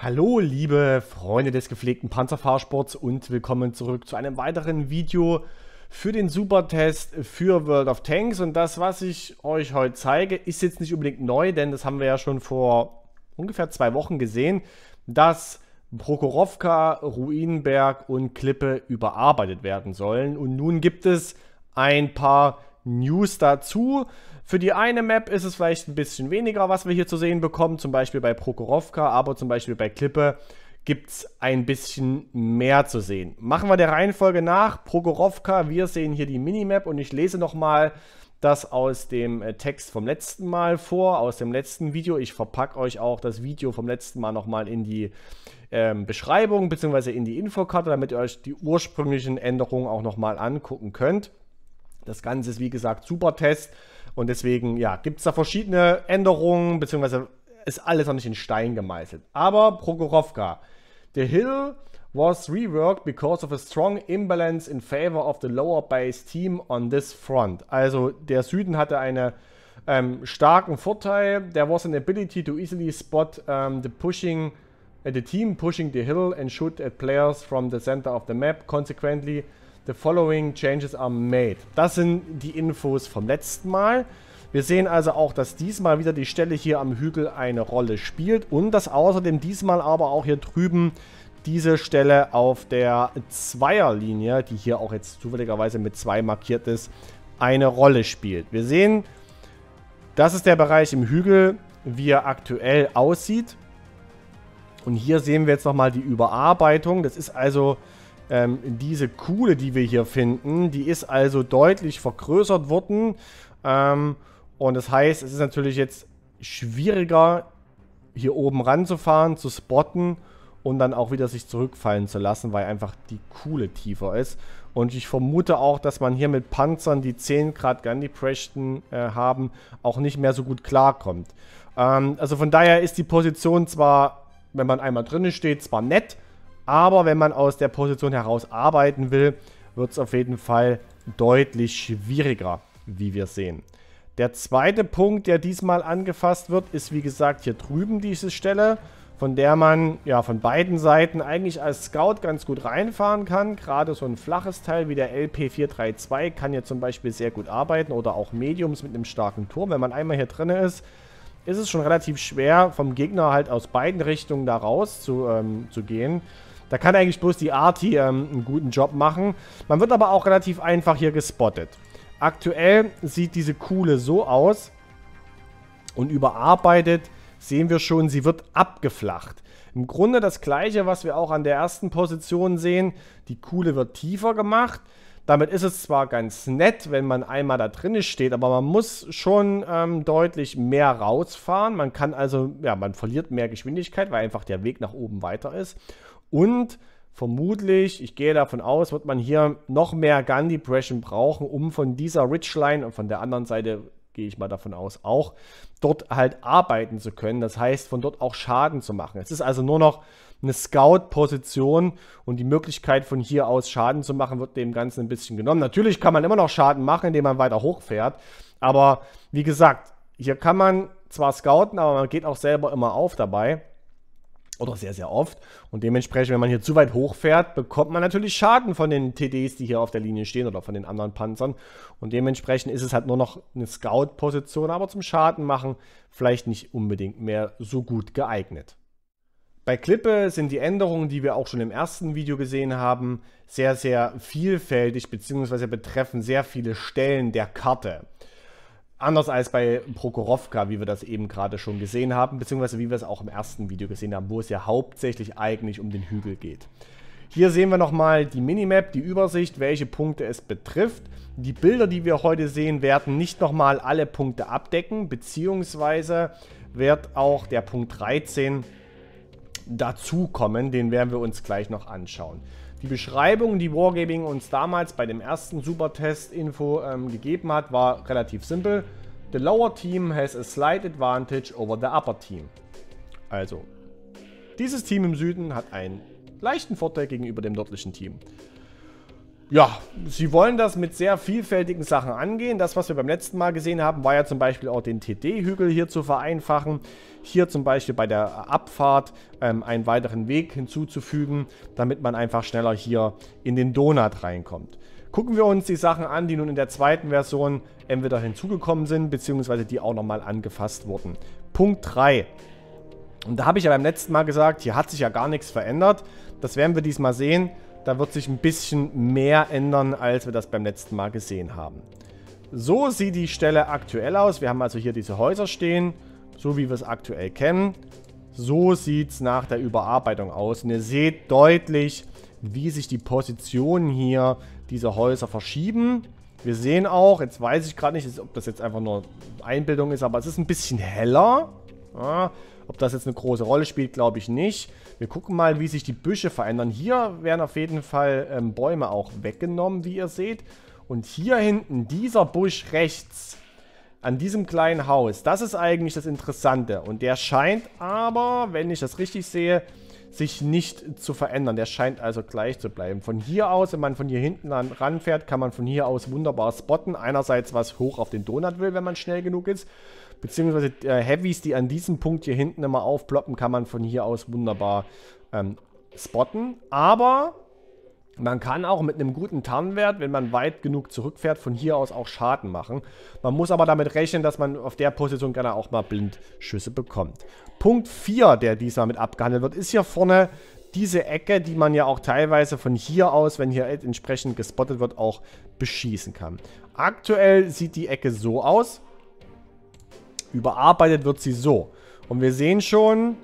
Hallo liebe Freunde des gepflegten Panzerfahrsports und willkommen zurück zu einem weiteren Video für den Supertest für World of Tanks und das was ich euch heute zeige ist jetzt nicht unbedingt neu, denn das haben wir ja schon vor ungefähr zwei Wochen gesehen, dass Prokhorovka, Ruinenberg und Klippe überarbeitet werden sollen und nun gibt es ein paar News dazu. Für die eine Map ist es vielleicht ein bisschen weniger, was wir hier zu sehen bekommen. Zum Beispiel bei Prokhorovka, aber zum Beispiel bei Klippe gibt es ein bisschen mehr zu sehen. Machen wir der Reihenfolge nach. Prokhorovka, wir sehen hier die Minimap und ich lese nochmal das aus dem äh, Text vom letzten Mal vor, aus dem letzten Video. Ich verpacke euch auch das Video vom letzten Mal nochmal in die ähm, Beschreibung bzw. in die Infokarte, damit ihr euch die ursprünglichen Änderungen auch nochmal angucken könnt. Das Ganze ist wie gesagt super Test und deswegen, ja, gibt es da verschiedene Änderungen, beziehungsweise ist alles noch nicht in Stein gemeißelt. Aber Prokhorovka, The Hill was reworked because of a strong imbalance in favor of the lower base team on this front. Also der Süden hatte einen ähm, starken Vorteil. There was an ability to easily spot um, ähm, the pushing, äh, the team pushing the hill and shoot at players from the center of the map. Consequently, The following changes are made. Das sind die Infos vom letzten Mal. Wir sehen also auch, dass diesmal wieder die Stelle hier am Hügel eine Rolle spielt und dass außerdem diesmal aber auch hier drüben diese Stelle auf der Zweierlinie, die hier auch jetzt zufälligerweise mit 2 markiert ist, eine Rolle spielt. Wir sehen, das ist der Bereich im Hügel, wie er aktuell aussieht. Und hier sehen wir jetzt nochmal die Überarbeitung. Das ist also ähm, diese Kuhle, die wir hier finden, die ist also deutlich vergrößert worden. Ähm, und das heißt, es ist natürlich jetzt schwieriger, hier oben ranzufahren, zu spotten und dann auch wieder sich zurückfallen zu lassen, weil einfach die Kuhle tiefer ist. Und ich vermute auch, dass man hier mit Panzern, die 10 Grad Gun Depression äh, haben, auch nicht mehr so gut klarkommt. Ähm, also von daher ist die Position zwar, wenn man einmal drinnen steht, zwar nett, aber wenn man aus der Position heraus arbeiten will, wird es auf jeden Fall deutlich schwieriger, wie wir sehen. Der zweite Punkt, der diesmal angefasst wird, ist wie gesagt hier drüben diese Stelle, von der man ja von beiden Seiten eigentlich als Scout ganz gut reinfahren kann. Gerade so ein flaches Teil wie der LP432 kann hier zum Beispiel sehr gut arbeiten oder auch Mediums mit einem starken Turm. Wenn man einmal hier drin ist, ist es schon relativ schwer, vom Gegner halt aus beiden Richtungen da raus zu, ähm, zu gehen. Da kann eigentlich bloß die Arti ähm, einen guten Job machen. Man wird aber auch relativ einfach hier gespottet. Aktuell sieht diese Kuhle so aus und überarbeitet sehen wir schon, sie wird abgeflacht. Im Grunde das gleiche, was wir auch an der ersten Position sehen. Die Kuhle wird tiefer gemacht. Damit ist es zwar ganz nett, wenn man einmal da drin steht, aber man muss schon ähm, deutlich mehr rausfahren. Man kann also, ja, man verliert mehr Geschwindigkeit, weil einfach der Weg nach oben weiter ist. Und vermutlich, ich gehe davon aus, wird man hier noch mehr Gun Depression brauchen, um von dieser Ridgeline und von der anderen Seite gehe ich mal davon aus, auch dort halt arbeiten zu können. Das heißt, von dort auch Schaden zu machen. Es ist also nur noch eine Scout-Position und die Möglichkeit von hier aus Schaden zu machen, wird dem Ganzen ein bisschen genommen. Natürlich kann man immer noch Schaden machen, indem man weiter hochfährt. Aber wie gesagt, hier kann man zwar scouten, aber man geht auch selber immer auf dabei. Oder sehr, sehr oft. Und dementsprechend, wenn man hier zu weit hochfährt, bekommt man natürlich Schaden von den TDs, die hier auf der Linie stehen oder von den anderen Panzern. Und dementsprechend ist es halt nur noch eine Scout-Position, aber zum Schaden machen vielleicht nicht unbedingt mehr so gut geeignet. Bei Klippe sind die Änderungen, die wir auch schon im ersten Video gesehen haben, sehr, sehr vielfältig bzw. betreffen sehr viele Stellen der Karte anders als bei Prokhorovka, wie wir das eben gerade schon gesehen haben, beziehungsweise wie wir es auch im ersten Video gesehen haben, wo es ja hauptsächlich eigentlich um den Hügel geht. Hier sehen wir nochmal die Minimap, die Übersicht, welche Punkte es betrifft. Die Bilder, die wir heute sehen, werden nicht nochmal alle Punkte abdecken, beziehungsweise wird auch der Punkt 13 dazukommen. Den werden wir uns gleich noch anschauen. Die Beschreibung, die Wargaming uns damals bei dem ersten Supertest-Info ähm, gegeben hat, war relativ simpel. The lower team has a slight advantage over the upper team. Also, dieses Team im Süden hat einen leichten Vorteil gegenüber dem nördlichen Team ja, sie wollen das mit sehr vielfältigen Sachen angehen. Das, was wir beim letzten Mal gesehen haben, war ja zum Beispiel auch den TD-Hügel hier zu vereinfachen. Hier zum Beispiel bei der Abfahrt ähm, einen weiteren Weg hinzuzufügen, damit man einfach schneller hier in den Donut reinkommt. Gucken wir uns die Sachen an, die nun in der zweiten Version entweder hinzugekommen sind, beziehungsweise die auch nochmal angefasst wurden. Punkt 3. Und da habe ich ja beim letzten Mal gesagt, hier hat sich ja gar nichts verändert. Das werden wir diesmal sehen. Da wird sich ein bisschen mehr ändern, als wir das beim letzten Mal gesehen haben. So sieht die Stelle aktuell aus. Wir haben also hier diese Häuser stehen, so wie wir es aktuell kennen. So sieht es nach der Überarbeitung aus. Und ihr seht deutlich, wie sich die Positionen hier dieser Häuser verschieben. Wir sehen auch, jetzt weiß ich gerade nicht, ob das jetzt einfach nur Einbildung ist, aber es ist ein bisschen heller. Ja, ob das jetzt eine große Rolle spielt, glaube ich nicht. Wir gucken mal, wie sich die Büsche verändern. Hier werden auf jeden Fall ähm, Bäume auch weggenommen, wie ihr seht. Und hier hinten, dieser Busch rechts, an diesem kleinen Haus, das ist eigentlich das Interessante. Und der scheint aber, wenn ich das richtig sehe, sich nicht zu verändern. Der scheint also gleich zu bleiben. Von hier aus, wenn man von hier hinten ranfährt, kann man von hier aus wunderbar spotten. Einerseits, was hoch auf den Donut will, wenn man schnell genug ist beziehungsweise äh, Heavies, die an diesem Punkt hier hinten immer aufploppen, kann man von hier aus wunderbar ähm, spotten. Aber man kann auch mit einem guten Tarnwert, wenn man weit genug zurückfährt, von hier aus auch Schaden machen. Man muss aber damit rechnen, dass man auf der Position gerne auch mal Blindschüsse bekommt. Punkt 4, der diesmal mit abgehandelt wird, ist hier vorne diese Ecke, die man ja auch teilweise von hier aus, wenn hier entsprechend gespottet wird, auch beschießen kann. Aktuell sieht die Ecke so aus. Überarbeitet wird sie so. Und wir sehen schon,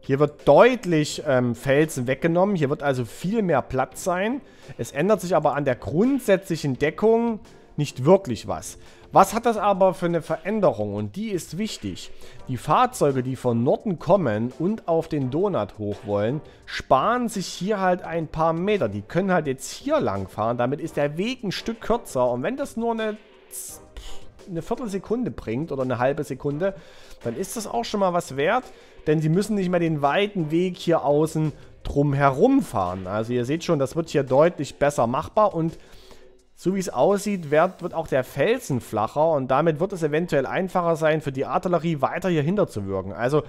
hier wird deutlich ähm, Felsen weggenommen. Hier wird also viel mehr Platz sein. Es ändert sich aber an der grundsätzlichen Deckung nicht wirklich was. Was hat das aber für eine Veränderung? Und die ist wichtig. Die Fahrzeuge, die von Norden kommen und auf den Donut hoch wollen, sparen sich hier halt ein paar Meter. Die können halt jetzt hier lang fahren. Damit ist der Weg ein Stück kürzer. Und wenn das nur eine eine Viertelsekunde bringt oder eine halbe Sekunde, dann ist das auch schon mal was wert, denn sie müssen nicht mehr den weiten Weg hier außen drum herum fahren. Also ihr seht schon, das wird hier deutlich besser machbar und so wie es aussieht, wird, wird auch der Felsen flacher und damit wird es eventuell einfacher sein, für die Artillerie weiter hier hinterzuwirken. Also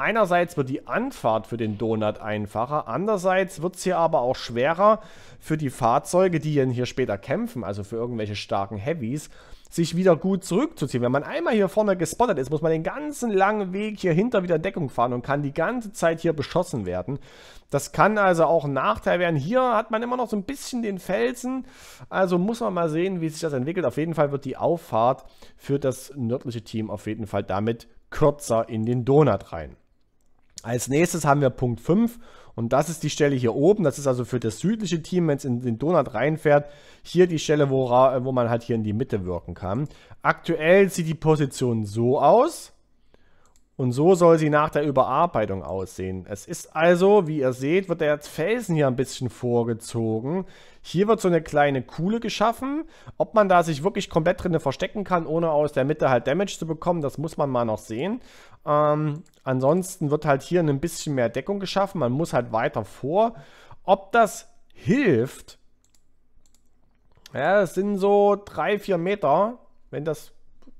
Einerseits wird die Anfahrt für den Donut einfacher, andererseits wird es hier aber auch schwerer für die Fahrzeuge, die hier später kämpfen, also für irgendwelche starken Heavies, sich wieder gut zurückzuziehen. Wenn man einmal hier vorne gespottet ist, muss man den ganzen langen Weg hier hinter wieder Deckung fahren und kann die ganze Zeit hier beschossen werden. Das kann also auch ein Nachteil werden. Hier hat man immer noch so ein bisschen den Felsen. Also muss man mal sehen, wie sich das entwickelt. Auf jeden Fall wird die Auffahrt für das nördliche Team auf jeden Fall damit kürzer in den Donut rein. Als nächstes haben wir Punkt 5 und das ist die Stelle hier oben. Das ist also für das südliche Team, wenn es in den Donut reinfährt, hier die Stelle, wo, wo man halt hier in die Mitte wirken kann. Aktuell sieht die Position so aus. Und so soll sie nach der Überarbeitung aussehen. Es ist also, wie ihr seht, wird der Felsen hier ein bisschen vorgezogen. Hier wird so eine kleine Kuhle geschaffen. Ob man da sich wirklich komplett drinne verstecken kann, ohne aus der Mitte halt Damage zu bekommen, das muss man mal noch sehen. Ähm, ansonsten wird halt hier ein bisschen mehr Deckung geschaffen. Man muss halt weiter vor. Ob das hilft, ja, das sind so drei, vier Meter, wenn das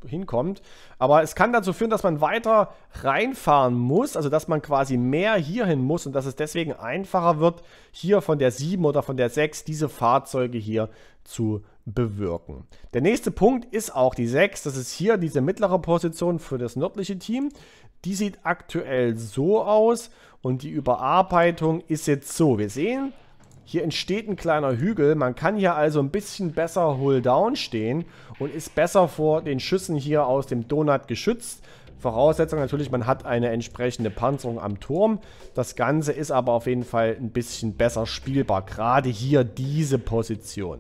hinkommt. Aber es kann dazu führen, dass man weiter reinfahren muss, also dass man quasi mehr hierhin muss und dass es deswegen einfacher wird, hier von der 7 oder von der 6 diese Fahrzeuge hier zu bewirken. Der nächste Punkt ist auch die 6. Das ist hier diese mittlere Position für das nördliche Team. Die sieht aktuell so aus und die Überarbeitung ist jetzt so. Wir sehen, hier entsteht ein kleiner Hügel. Man kann hier also ein bisschen besser Hull Down stehen und ist besser vor den Schüssen hier aus dem Donut geschützt. Voraussetzung natürlich, man hat eine entsprechende Panzerung am Turm. Das Ganze ist aber auf jeden Fall ein bisschen besser spielbar. Gerade hier diese Position.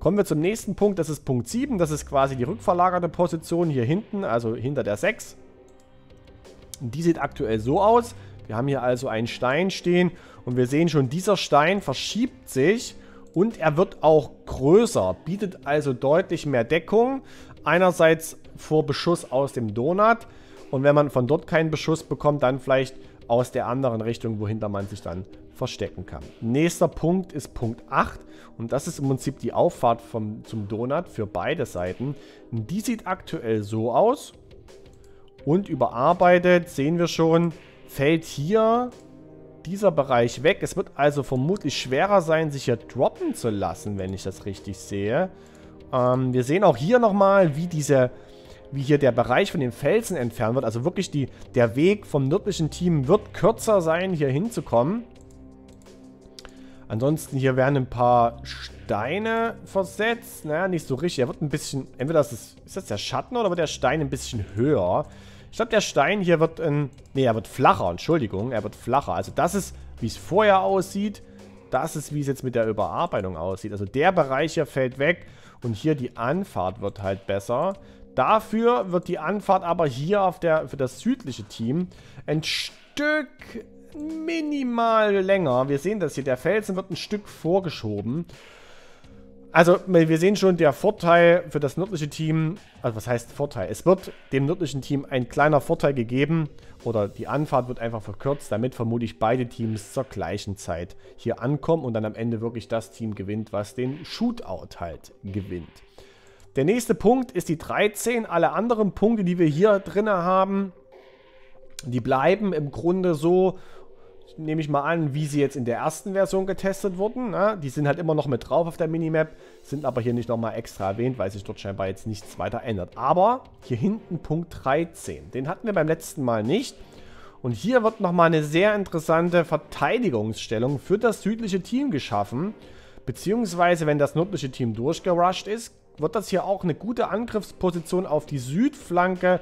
Kommen wir zum nächsten Punkt, das ist Punkt 7. Das ist quasi die rückverlagerte Position hier hinten, also hinter der 6. Die sieht aktuell so aus. Wir haben hier also einen Stein stehen und wir sehen schon, dieser Stein verschiebt sich und er wird auch größer, bietet also deutlich mehr Deckung. Einerseits vor Beschuss aus dem Donut und wenn man von dort keinen Beschuss bekommt, dann vielleicht aus der anderen Richtung, wohinter man sich dann verstecken kann. Nächster Punkt ist Punkt 8 und das ist im Prinzip die Auffahrt vom, zum Donut für beide Seiten. Die sieht aktuell so aus und überarbeitet sehen wir schon, fällt hier dieser Bereich weg. Es wird also vermutlich schwerer sein, sich hier droppen zu lassen, wenn ich das richtig sehe. Ähm, wir sehen auch hier nochmal, wie diese wie hier der Bereich von den Felsen entfernt wird. Also wirklich die, der Weg vom nördlichen Team wird kürzer sein, hier hinzukommen. Ansonsten hier werden ein paar Steine versetzt. Naja, nicht so richtig. Er wird ein bisschen, entweder das ist, ist das der Schatten oder wird der Stein ein bisschen höher. Ich glaube, der Stein hier wird in... Ne, er wird flacher, Entschuldigung. Er wird flacher. Also das ist, wie es vorher aussieht. Das ist, wie es jetzt mit der Überarbeitung aussieht. Also der Bereich hier fällt weg. Und hier die Anfahrt wird halt besser. Dafür wird die Anfahrt aber hier auf der, für das südliche Team ein Stück minimal länger. Wir sehen das hier. Der Felsen wird ein Stück vorgeschoben. Also, wir sehen schon, der Vorteil für das nördliche Team, also was heißt Vorteil? Es wird dem nördlichen Team ein kleiner Vorteil gegeben oder die Anfahrt wird einfach verkürzt, damit vermutlich beide Teams zur gleichen Zeit hier ankommen und dann am Ende wirklich das Team gewinnt, was den Shootout halt gewinnt. Der nächste Punkt ist die 13. Alle anderen Punkte, die wir hier drin haben, die bleiben im Grunde so nehme ich mal an, wie sie jetzt in der ersten Version getestet wurden. Ne? Die sind halt immer noch mit drauf auf der Minimap, sind aber hier nicht nochmal extra erwähnt, weil sich dort scheinbar jetzt nichts weiter ändert. Aber hier hinten Punkt 13, den hatten wir beim letzten Mal nicht. Und hier wird nochmal eine sehr interessante Verteidigungsstellung für das südliche Team geschaffen. Beziehungsweise, wenn das nördliche Team durchgerusht ist, wird das hier auch eine gute Angriffsposition auf die Südflanke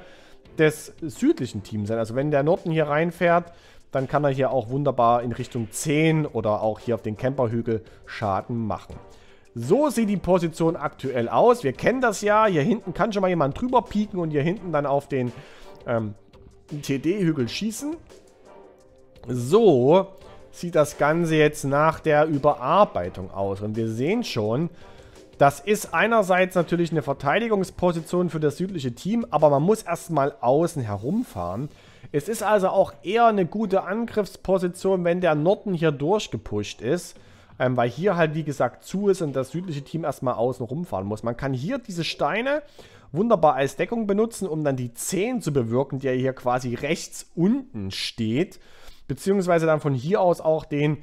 des südlichen Teams sein. Also wenn der Norden hier reinfährt, dann kann er hier auch wunderbar in Richtung 10 oder auch hier auf den Camperhügel Schaden machen. So sieht die Position aktuell aus. Wir kennen das ja. Hier hinten kann schon mal jemand drüber pieken und hier hinten dann auf den ähm, TD-Hügel schießen. So sieht das Ganze jetzt nach der Überarbeitung aus. Und wir sehen schon, das ist einerseits natürlich eine Verteidigungsposition für das südliche Team, aber man muss erstmal außen herumfahren. Es ist also auch eher eine gute Angriffsposition, wenn der Norden hier durchgepusht ist. Ähm, weil hier halt, wie gesagt, zu ist und das südliche Team erstmal außen rumfahren muss. Man kann hier diese Steine wunderbar als Deckung benutzen, um dann die 10 zu bewirken, die ja hier quasi rechts unten steht. Beziehungsweise dann von hier aus auch den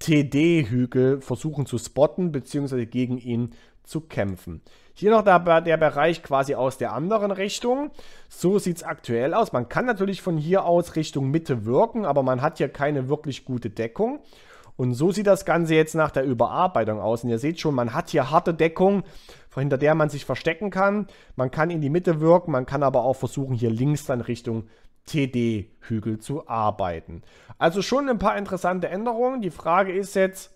TD-Hügel versuchen zu spotten, beziehungsweise gegen ihn zu kämpfen. Hier noch der, der Bereich quasi aus der anderen Richtung. So sieht es aktuell aus. Man kann natürlich von hier aus Richtung Mitte wirken, aber man hat hier keine wirklich gute Deckung. Und so sieht das Ganze jetzt nach der Überarbeitung aus. Und ihr seht schon, man hat hier harte Deckung, hinter der man sich verstecken kann. Man kann in die Mitte wirken, man kann aber auch versuchen, hier links dann Richtung TD-Hügel zu arbeiten. Also schon ein paar interessante Änderungen. Die Frage ist jetzt,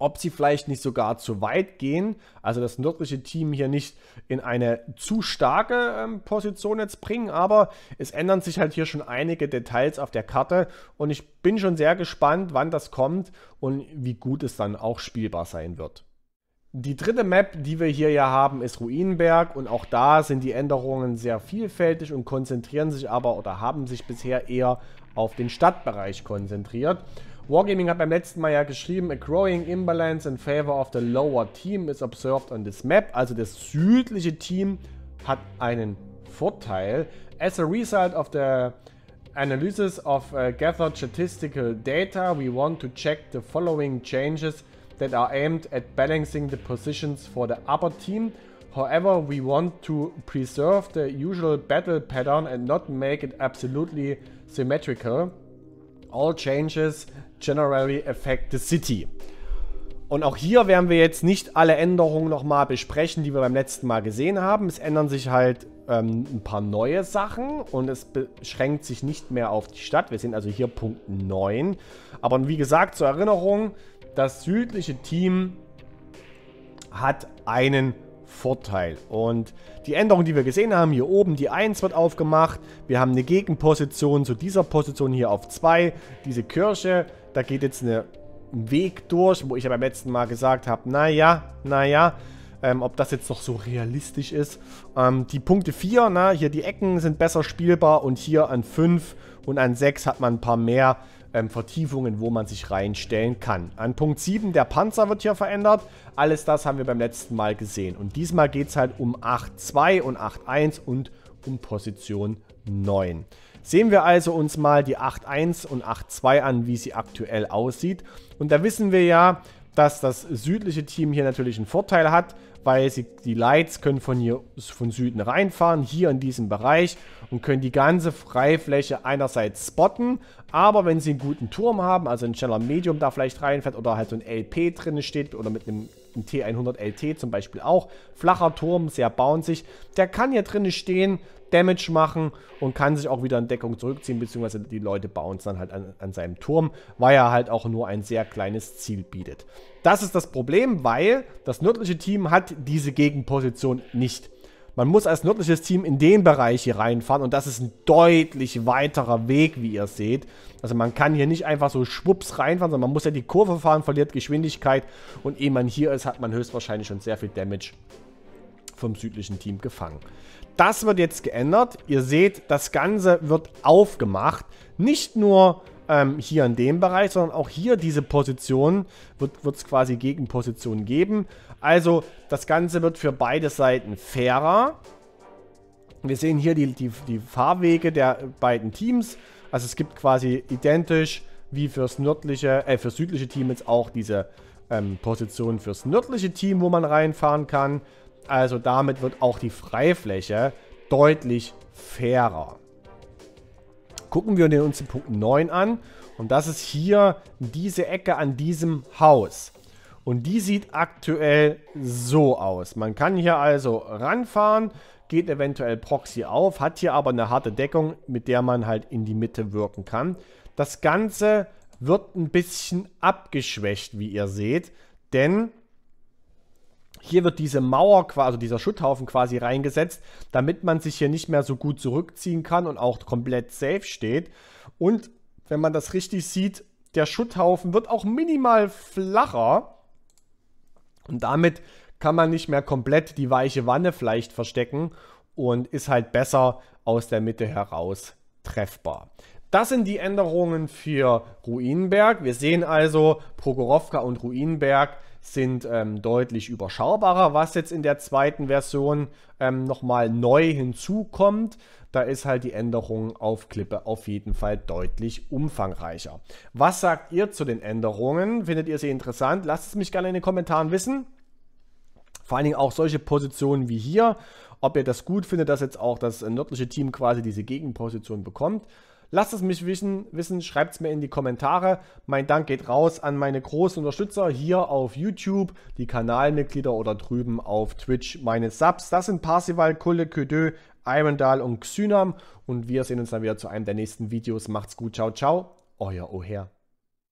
ob sie vielleicht nicht sogar zu weit gehen, also das nördliche Team hier nicht in eine zu starke ähm, Position jetzt bringen, aber es ändern sich halt hier schon einige Details auf der Karte und ich bin schon sehr gespannt, wann das kommt und wie gut es dann auch spielbar sein wird. Die dritte Map, die wir hier ja haben, ist Ruinenberg und auch da sind die Änderungen sehr vielfältig und konzentrieren sich aber oder haben sich bisher eher auf den Stadtbereich konzentriert. Wargaming hat beim letzten Mal ja geschrieben, a growing imbalance in favor of the lower team is observed on this map. Also das südliche Team hat einen Vorteil. As a result of the analysis of uh, gathered statistical data, we want to check the following changes that are aimed at balancing the positions for the upper team. However, we want to preserve the usual battle pattern and not make it absolutely symmetrical. All changes generally affect the city. Und auch hier werden wir jetzt nicht alle Änderungen nochmal besprechen, die wir beim letzten Mal gesehen haben. Es ändern sich halt ähm, ein paar neue Sachen und es beschränkt sich nicht mehr auf die Stadt. Wir sind also hier Punkt 9. Aber wie gesagt, zur Erinnerung, das südliche Team hat einen Vorteil. Und die Änderung, die wir gesehen haben, hier oben, die 1 wird aufgemacht. Wir haben eine Gegenposition zu dieser Position hier auf 2. Diese Kirche, da geht jetzt ein Weg durch, wo ich ja beim letzten Mal gesagt habe, naja, naja, ähm, ob das jetzt noch so realistisch ist. Ähm, die Punkte 4, na, hier die Ecken sind besser spielbar und hier an 5 und an 6 hat man ein paar mehr ähm, Vertiefungen, wo man sich reinstellen kann. An Punkt 7, der Panzer wird hier verändert. Alles das haben wir beim letzten Mal gesehen. Und diesmal geht es halt um 8.2 und 8.1 und um Position 9. Sehen wir also uns mal die 8.1 und 8.2 an, wie sie aktuell aussieht. Und da wissen wir ja, dass das südliche Team hier natürlich einen Vorteil hat weil sie, die Lights können von hier von Süden reinfahren, hier in diesem Bereich und können die ganze Freifläche einerseits spotten, aber wenn sie einen guten Turm haben, also ein schneller Medium da vielleicht reinfährt oder halt so ein LP drin steht oder mit einem ein T100 LT zum Beispiel auch. Flacher Turm, sehr bouncy. Der kann hier drinnen stehen, Damage machen und kann sich auch wieder in Deckung zurückziehen, beziehungsweise die Leute bouncen dann halt an, an seinem Turm, weil er halt auch nur ein sehr kleines Ziel bietet. Das ist das Problem, weil das nördliche Team hat diese Gegenposition nicht. Man muss als nördliches Team in den Bereich hier reinfahren und das ist ein deutlich weiterer Weg, wie ihr seht. Also man kann hier nicht einfach so schwupps reinfahren, sondern man muss ja die Kurve fahren, verliert Geschwindigkeit und ehe man hier ist, hat man höchstwahrscheinlich schon sehr viel Damage vom südlichen Team gefangen. Das wird jetzt geändert. Ihr seht, das Ganze wird aufgemacht. Nicht nur ähm, hier in dem Bereich, sondern auch hier diese Position wird es quasi Gegenpositionen geben. Also, das Ganze wird für beide Seiten fairer. Wir sehen hier die, die, die Fahrwege der beiden Teams. Also es gibt quasi identisch wie fürs nördliche, äh, fürs südliche Team jetzt auch diese ähm, Position fürs nördliche Team, wo man reinfahren kann. Also damit wird auch die Freifläche deutlich fairer. Gucken wir uns den Punkt 9 an. Und das ist hier diese Ecke an diesem Haus. Und die sieht aktuell so aus. Man kann hier also ranfahren, geht eventuell Proxy auf, hat hier aber eine harte Deckung, mit der man halt in die Mitte wirken kann. Das Ganze wird ein bisschen abgeschwächt, wie ihr seht, denn hier wird diese Mauer, also dieser Schutthaufen quasi reingesetzt, damit man sich hier nicht mehr so gut zurückziehen kann und auch komplett safe steht. Und wenn man das richtig sieht, der Schutthaufen wird auch minimal flacher, und damit kann man nicht mehr komplett die weiche Wanne vielleicht verstecken und ist halt besser aus der Mitte heraus treffbar. Das sind die Änderungen für Ruinenberg. Wir sehen also, Prokhorovka und Ruinenberg sind ähm, deutlich überschaubarer, was jetzt in der zweiten Version ähm, nochmal neu hinzukommt da ist halt die Änderung auf Klippe auf jeden Fall deutlich umfangreicher. Was sagt ihr zu den Änderungen? Findet ihr sie interessant? Lasst es mich gerne in den Kommentaren wissen. Vor allen Dingen auch solche Positionen wie hier. Ob ihr das gut findet, dass jetzt auch das äh, nördliche Team quasi diese Gegenposition bekommt. Lasst es mich wissen, wissen schreibt es mir in die Kommentare. Mein Dank geht raus an meine großen Unterstützer hier auf YouTube, die Kanalmitglieder oder drüben auf Twitch meine Subs. Das sind Parsival, Kulle, Ködö, Irondal und Xynam. Und wir sehen uns dann wieder zu einem der nächsten Videos. Macht's gut, ciao, ciao, euer O'Hare.